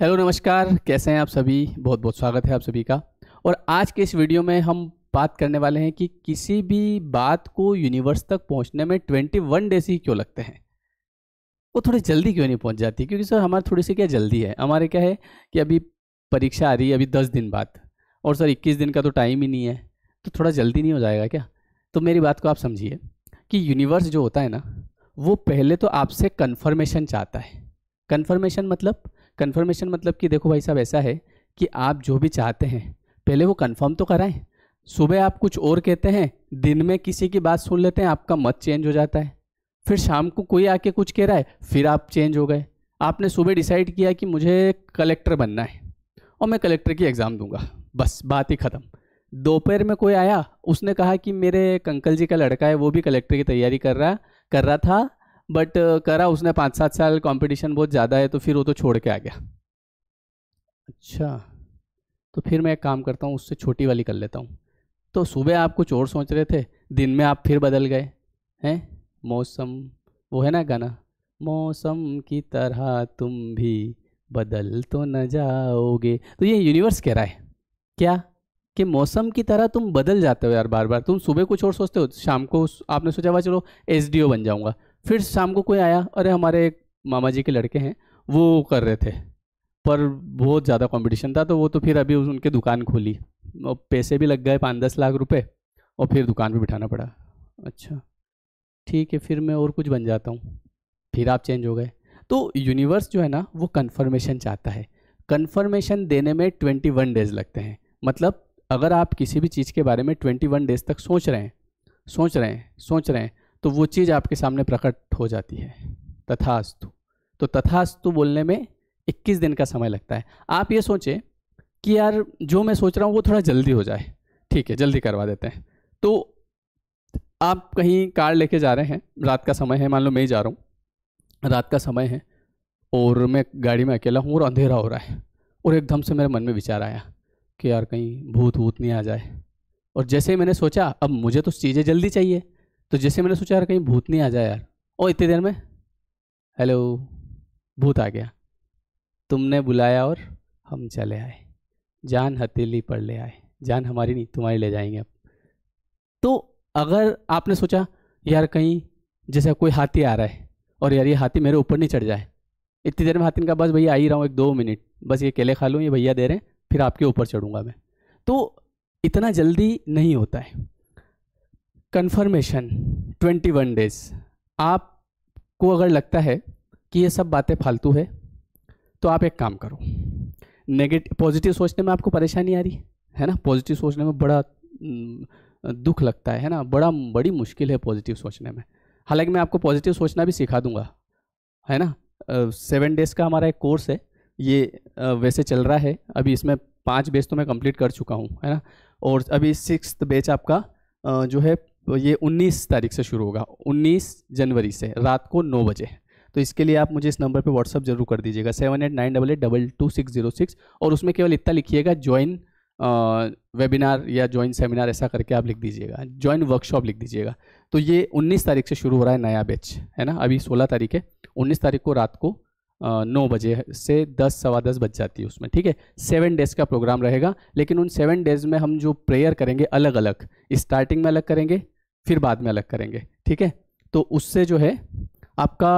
hello नमस्कार कैसे हैं आप सभी बहुत बहुत स्वागत है आप सभी का और आज के इस वीडियो में हम बात करने वाले हैं कि किसी भी बात को यूनिवर्स तक पहुंचने में 21 डेज ही क्यों लगते हैं वो थोड़ी जल्दी क्यों नहीं पहुंच जाती क्योंकि सर हमारे थोड़ी सी क्या जल्दी है हमारे क्या है कि अभी परीक्षा आ रही है अभी दस दिन बाद और सर इक्कीस दिन का तो टाइम ही नहीं है तो थोड़ा जल्दी नहीं हो जाएगा क्या तो मेरी बात को आप समझिए कि यूनिवर्स जो होता है ना वो पहले तो आपसे कन्फर्मेशन चाहता है कन्फर्मेशन मतलब कन्फर्मेशन मतलब कि देखो भाई साहब ऐसा है कि आप जो भी चाहते हैं पहले वो कन्फर्म तो कराएं सुबह आप कुछ और कहते हैं दिन में किसी की बात सुन लेते हैं आपका मत चेंज हो जाता है फिर शाम को कोई आके कुछ कह रहा है फिर आप चेंज हो गए आपने सुबह डिसाइड किया कि मुझे कलेक्टर बनना है और मैं कलेक्टर की एग्ज़ाम दूंगा बस बात ही ख़त्म दोपहर में कोई आया उसने कहा कि मेरे कंकल अंकल जी का लड़का है वो भी कलेक्टर की तैयारी कर रहा कर रहा था बट करा उसने पाँच सात साल कंपटीशन बहुत ज़्यादा है तो फिर वो तो छोड़ के आ गया अच्छा तो फिर मैं एक काम करता हूँ उससे छोटी वाली कर लेता हूँ तो सुबह आप कुछ और सोच रहे थे दिन में आप फिर बदल गए हैं मौसम वो है ना गाना मौसम की तरह तुम भी बदल तो न जाओगे तो ये यूनिवर्स कह रहा है क्या कि मौसम की तरह तुम बदल जाते हो यार बार बार तुम सुबह कुछ और सोचते हो शाम को आपने सोचा हुआ चलो एस बन जाऊँगा फिर शाम को कोई आया अरे हमारे एक मामा जी के लड़के हैं वो कर रहे थे पर बहुत ज़्यादा कंपटीशन था तो वो तो फिर अभी उनके दुकान खोली और पैसे भी लग गए पाँच दस लाख रुपए और फिर दुकान पे बिठाना पड़ा अच्छा ठीक है फिर मैं और कुछ बन जाता हूँ फिर आप चेंज हो गए तो यूनिवर्स जो है ना वो कन्फर्मेशन चाहता है कन्फर्मेशन देने में ट्वेंटी वन डेज लगते हैं मतलब अगर आप किसी भी चीज़ के बारे में ट्वेंटी वन डेज तक सोच रहे हैं सोच रहे हैं सोच रहे हैं तो वो चीज़ आपके सामने प्रकट हो जाती है तथास्तु तो तथास्तु बोलने में 21 दिन का समय लगता है आप ये सोचें कि यार जो मैं सोच रहा हूँ वो थोड़ा जल्दी हो जाए ठीक है जल्दी करवा देते हैं तो आप कहीं कार लेके जा रहे हैं रात का समय है मान लो मैं ही जा रहा हूँ रात का समय है और मैं गाड़ी में अकेला हूँ और अंधेरा हो रहा है और एकदम से मेरे मन में विचार आया कि यार कहीं भूत वूत नहीं आ जाए और जैसे ही मैंने सोचा अब मुझे तो चीज़ें जल्दी चाहिए तो जैसे मैंने सोचा यार कहीं भूत नहीं आ जाए यार और इतनी देर में हेलो भूत आ गया तुमने बुलाया और हम चले आए जान हथेली पढ़ ले आए जान हमारी नहीं तुम्हारी ले जाएंगे अब तो अगर आपने सोचा यार कहीं जैसे कोई हाथी आ रहा है और यार ये हाथी मेरे ऊपर नहीं चढ़ जाए इतनी देर में हाथी का बस भैया आ ही रहा हूँ एक दो मिनट बस ये केले खा लूँ ये भैया दे रहे हैं फिर आपके ऊपर चढ़ूँगा मैं तो इतना जल्दी नहीं होता है कन्फर्मेशन 21 डेज आपको अगर लगता है कि ये सब बातें फालतू है तो आप एक काम करो नेगेटिव पॉजिटिव सोचने में आपको परेशानी आ रही है ना पॉजिटिव सोचने में बड़ा दुख लगता है है ना बड़ा बड़ी मुश्किल है पॉजिटिव सोचने में हालांकि मैं आपको पॉजिटिव सोचना भी सिखा दूंगा है ना सेवन डेज़ का हमारा एक कोर्स है ये वैसे चल रहा है अभी इसमें पांच बेच तो मैं कंप्लीट कर चुका हूँ है ना और अभी सिक्स बेच आपका जो है तो ये 19 तारीख से शुरू होगा 19 जनवरी से रात को नौ बजे तो इसके लिए आप मुझे इस नंबर पे व्हाट्सअप जरूर कर दीजिएगा seven eight nine double eight double two six zero six और उसमें केवल इतना लिखिएगा ज्वाइन वेबिनार या ज्वाइन सेमिनार ऐसा करके आप लिख दीजिएगा ज्वाइन वर्कशॉप लिख दीजिएगा तो ये 19 तारीख से शुरू हो रहा है नया बैच है ना अभी 16 तारीख है 19 तारीख को रात को नौ बजे से दस सवा दस बज जाती है उसमें ठीक है सेवन डेज़ का प्रोग्राम रहेगा लेकिन उन सेवन डेज़ में हम जो प्रेयर करेंगे अलग अलग स्टार्टिंग में अलग करेंगे फिर बाद में अलग करेंगे ठीक है तो उससे जो है आपका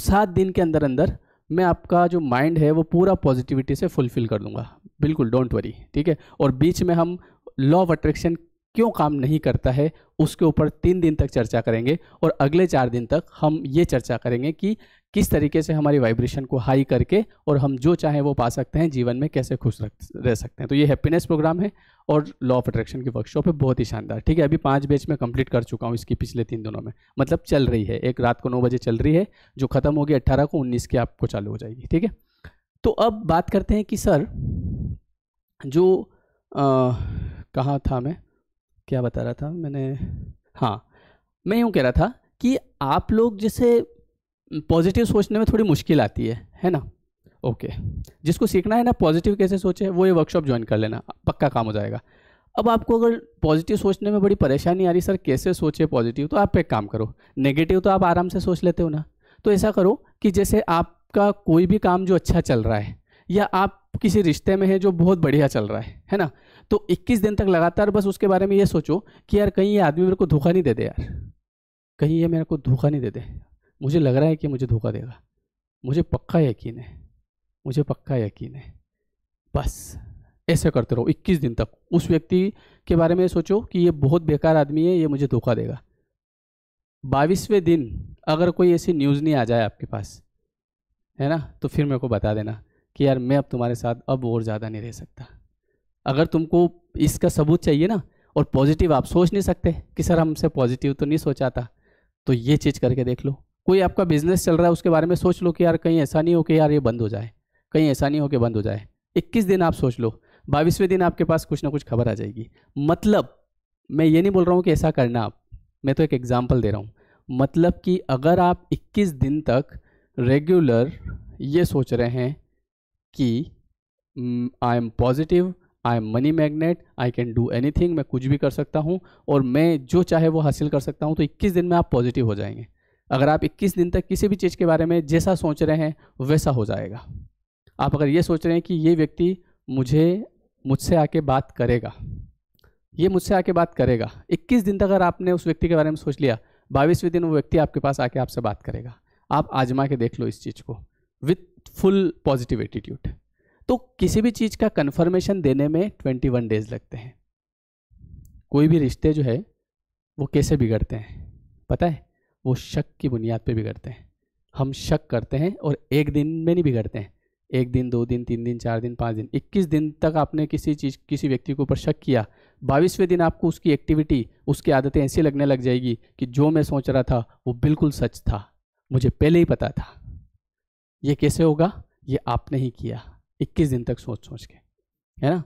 सात दिन के अंदर अंदर मैं आपका जो माइंड है वो पूरा पॉजिटिविटी से फुलफिल कर दूंगा बिल्कुल डोंट वरी ठीक है और बीच में हम लॉ ऑफ अट्रैक्शन क्यों काम नहीं करता है उसके ऊपर तीन दिन तक चर्चा करेंगे और अगले चार दिन तक हम ये चर्चा करेंगे कि किस तरीके से हमारी वाइब्रेशन को हाई करके और हम जो चाहें वो पा सकते हैं जीवन में कैसे खुश रह सकते हैं तो ये हैप्पीनेस प्रोग्राम है और लॉ ऑफ अट्रैक्शन की वर्कशॉप है बहुत ही शानदार ठीक है अभी पाँच बैच में कंप्लीट कर चुका हूँ इसकी पिछले तीन दिनों में मतलब चल रही है एक रात को नौ बजे चल रही है जो खत्म होगी अट्ठारह को उन्नीस की आपको चालू हो जाएगी ठीक है तो अब बात करते हैं कि सर जो कहाँ था मैं क्या बता रहा था मैंने हाँ मैं यूँ कह रहा था कि आप लोग जैसे पॉजिटिव सोचने में थोड़ी मुश्किल आती है है ना ओके जिसको सीखना है ना पॉजिटिव कैसे सोचे वो ये वर्कशॉप ज्वाइन कर लेना पक्का काम हो जाएगा अब आपको अगर पॉजिटिव सोचने में बड़ी परेशानी आ रही सर कैसे सोचे पॉजिटिव तो आप एक काम करो नेगेटिव तो आप आराम से सोच लेते हो ना तो ऐसा करो कि जैसे आपका कोई भी काम जो अच्छा चल रहा है या आप किसी रिश्ते में है जो बहुत बढ़िया चल रहा है है ना तो 21 दिन तक लगातार बस उसके बारे में ये सोचो कि यार कहीं ये आदमी मेरे को धोखा नहीं दे दे यार कहीं ये मेरे को धोखा नहीं दे दे मुझे लग रहा है कि मुझे धोखा देगा मुझे पक्का यकीन है मुझे पक्का यकीन है बस ऐसे करते रहो 21 दिन तक उस व्यक्ति के बारे में सोचो कि ये बहुत बेकार आदमी है ये मुझे धोखा देगा बाईसवें दिन अगर कोई ऐसी न्यूज़ नहीं आ जाए आपके पास है ना तो फिर मेरे को बता देना कि यार मैं अब तुम्हारे साथ अब और ज़्यादा नहीं रह सकता अगर तुमको इसका सबूत चाहिए ना और पॉजिटिव आप सोच नहीं सकते कि सर हमसे पॉजिटिव तो नहीं सोचाता तो ये चीज़ करके देख लो कोई आपका बिजनेस चल रहा है उसके बारे में सोच लो कि यार कहीं ऐसा नहीं हो कि यार ये बंद हो जाए कहीं ऐसा नहीं हो कि बंद हो जाए इक्कीस दिन आप सोच लो बाईसवें दिन आपके पास कुछ ना कुछ खबर आ जाएगी मतलब मैं ये नहीं बोल रहा हूँ कि ऐसा करना आप मैं तो एक एग्ज़ाम्पल दे रहा हूँ मतलब कि अगर आप 21 दिन तक रेगुलर ये सोच रहे हैं कि I am positive I am money magnet I can do anything मैं कुछ भी कर सकता हूँ और मैं जो चाहे वो हासिल कर सकता हूँ तो 21 दिन में आप पॉजिटिव हो जाएंगे अगर आप 21 दिन तक किसी भी चीज़ के बारे में जैसा सोच रहे हैं वैसा हो जाएगा आप अगर ये सोच रहे हैं कि ये व्यक्ति मुझे मुझसे आके बात करेगा ये मुझसे आके बात करेगा 21 दिन तक अगर आपने उस व्यक्ति के बारे में सोच लिया बाईसवें दिन वो व्यक्ति आपके पास आके आपसे बात करेगा आप आजमा के देख लो इस चीज़ को विथ फुल पॉजिटिव एटीट्यूड तो किसी भी चीज़ का कन्फर्मेशन देने में ट्वेंटी वन डेज लगते हैं कोई भी रिश्ते जो है वो कैसे बिगड़ते हैं पता है वो शक की बुनियाद पे बिगड़ते हैं हम शक करते हैं और एक दिन में नहीं बिगड़ते हैं एक दिन दो दिन तीन दिन चार दिन पाँच दिन इक्कीस दिन तक आपने किसी चीज़ किसी व्यक्ति के ऊपर शक किया बाईसवें दिन आपको उसकी एक्टिविटी उसकी आदतें ऐसी लगने लग जाएगी कि जो मैं सोच रहा था वो बिल्कुल सच था मुझे पहले ही पता था ये कैसे होगा ये आपने ही किया इक्कीस दिन तक सोच सोच के है ना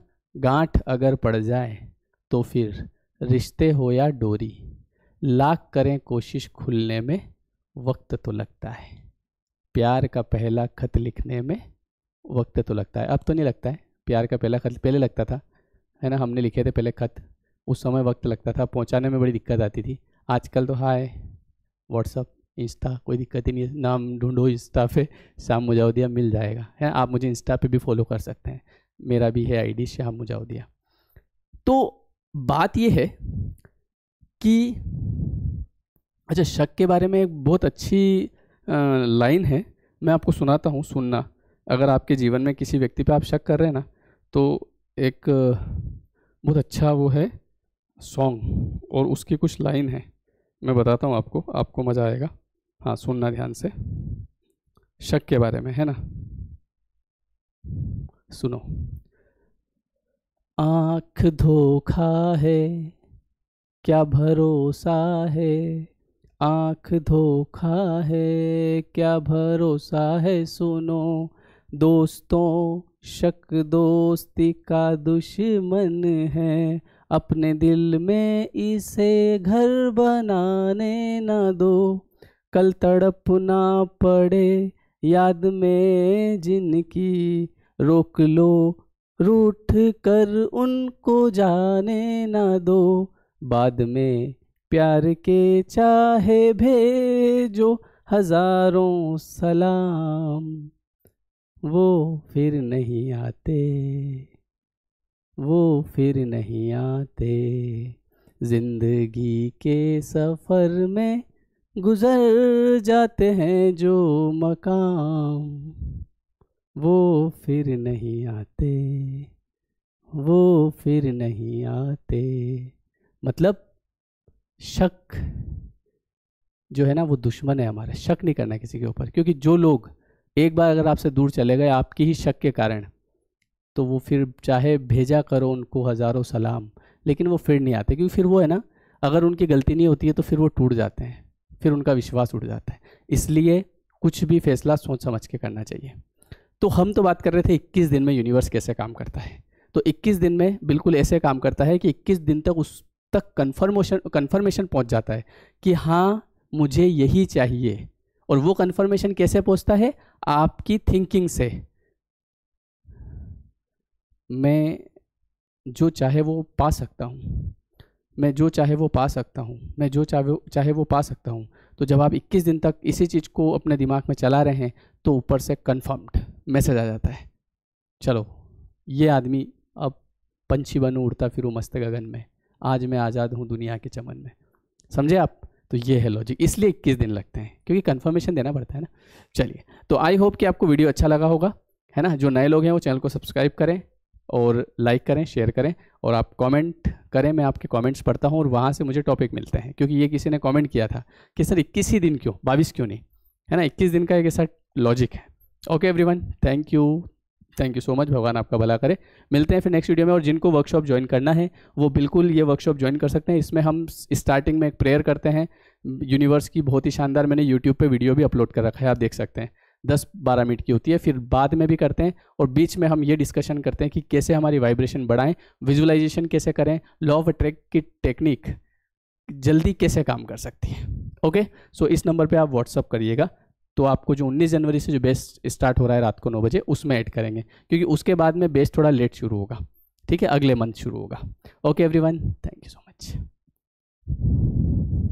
गांठ अगर पड़ जाए तो फिर रिश्ते हो या डोरी लाख करें कोशिश खुलने में वक्त तो लगता है प्यार का पहला खत लिखने में वक्त तो लगता है अब तो नहीं लगता है प्यार का पहला खत पहले लगता था है ना हमने लिखे थे पहले खत उस समय वक्त लगता था पहुंचाने में बड़ी दिक्कत आती थी आजकल तो हाय व्हाट्सअप इंस्टा कोई दिक्कत ही नहीं है नाम ढूंढो इंस्टा पे श्याम मुजाउदिया मिल जाएगा है आप मुझे इंस्टा पे भी फॉलो कर सकते हैं मेरा भी है आईडी श्याम मुजाउदिया तो बात यह है कि अच्छा शक के बारे में एक बहुत अच्छी लाइन है मैं आपको सुनाता हूँ सुनना अगर आपके जीवन में किसी व्यक्ति पे आप शक कर रहे हैं ना तो एक बहुत अच्छा वो है सॉन्ग और उसकी कुछ लाइन है मैं बताता हूँ आपको आपको मज़ा आएगा हाँ सुनना ध्यान से शक के बारे में है ना सुनो आंख धोखा है क्या भरोसा है आंख धोखा है क्या भरोसा है सुनो दोस्तों शक दोस्ती का दुश्मन है अपने दिल में इसे घर बनाने ना दो कल तड़प ना पड़े याद में जिनकी रोक लो रूठ कर उनको जाने ना दो बाद में प्यार के चाहे भेजो हजारों सलाम वो फिर नहीं आते वो फिर नहीं आते जिंदगी के सफ़र में गुजर जाते हैं जो मकाम वो फिर नहीं आते वो फिर नहीं आते मतलब शक जो है ना वो दुश्मन है हमारा शक नहीं करना किसी के ऊपर क्योंकि जो लोग एक बार अगर आपसे दूर चले गए आपकी ही शक के कारण तो वो फिर चाहे भेजा करो उनको हज़ारों सलाम लेकिन वो फिर नहीं आते क्योंकि फिर वो है ना अगर उनकी गलती नहीं होती है तो फिर वो टूट जाते हैं फिर उनका विश्वास उठ जाता है इसलिए कुछ भी फैसला सोच समझ के करना चाहिए तो हम तो बात कर रहे थे 21 दिन में यूनिवर्स कैसे काम करता है तो 21 दिन में बिल्कुल ऐसे काम करता है कि 21 दिन तक उस तक कन्फर्मेशन कन्फर्मेशन पहुंच जाता है कि हाँ मुझे यही चाहिए और वो कन्फर्मेशन कैसे पहुंचता है आपकी थिंकिंग से मैं जो चाहे वो पा सकता हूँ मैं जो चाहे वो पा सकता हूँ मैं जो चाहे चाहे वो पा सकता हूँ तो जब आप 21 दिन तक इसी चीज़ को अपने दिमाग में चला रहे हैं तो ऊपर से कन्फर्म्ड मैसेज आ जाता है चलो ये आदमी अब पंछी बनू उड़ता फिरूँ मस्त गगन में आज मैं आज़ाद हूँ दुनिया के चमन में समझे आप तो ये है लॉजिक इसलिए इक्कीस दिन लगते हैं क्योंकि कन्फर्मेशन देना पड़ता है ना चलिए तो आई होप कि आपको वीडियो अच्छा लगा होगा है ना जो नए लोग हैं वो चैनल को सब्सक्राइब करें और लाइक करें शेयर करें और आप कमेंट करें मैं आपके कमेंट्स पढ़ता हूँ और वहाँ से मुझे टॉपिक मिलते हैं क्योंकि ये किसी ने कमेंट किया था कि सर इक्कीस ही दिन क्यों बाईस क्यों नहीं है ना इक्कीस दिन का एक ऐसा लॉजिक है okay everyone thank you thank you so much भगवान आपका भला करे मिलते हैं फिर नेक्स्ट वीडियो में और जिनको वर्कशॉप ज्वाइन करना है वो बिल्कुल ये वर्कशॉप ज्वाइन कर सकते हैं इसमें हम स्टार्टिंग में एक प्रेयर करते हैं यूनिवर्स की बहुत ही शानदार मैंने यूट्यूब पर वीडियो भी अपलोड कर रखा है आप देख सकते हैं दस बारह मिनट की होती है फिर बाद में भी करते हैं और बीच में हम ये डिस्कशन करते हैं कि कैसे हमारी वाइब्रेशन बढ़ाएं विजुअलाइजेशन कैसे करें लॉ ऑफ अट्रैक्ट की टेक्निक जल्दी कैसे काम कर सकती है ओके सो इस नंबर पे आप व्हाट्सअप करिएगा तो आपको जो 19 जनवरी से जो बेस स्टार्ट हो रहा है रात को नौ बजे उसमें ऐड करेंगे क्योंकि उसके बाद में बेस थोड़ा लेट शुरू होगा ठीक है अगले मंथ शुरू होगा okay everyone thank you so much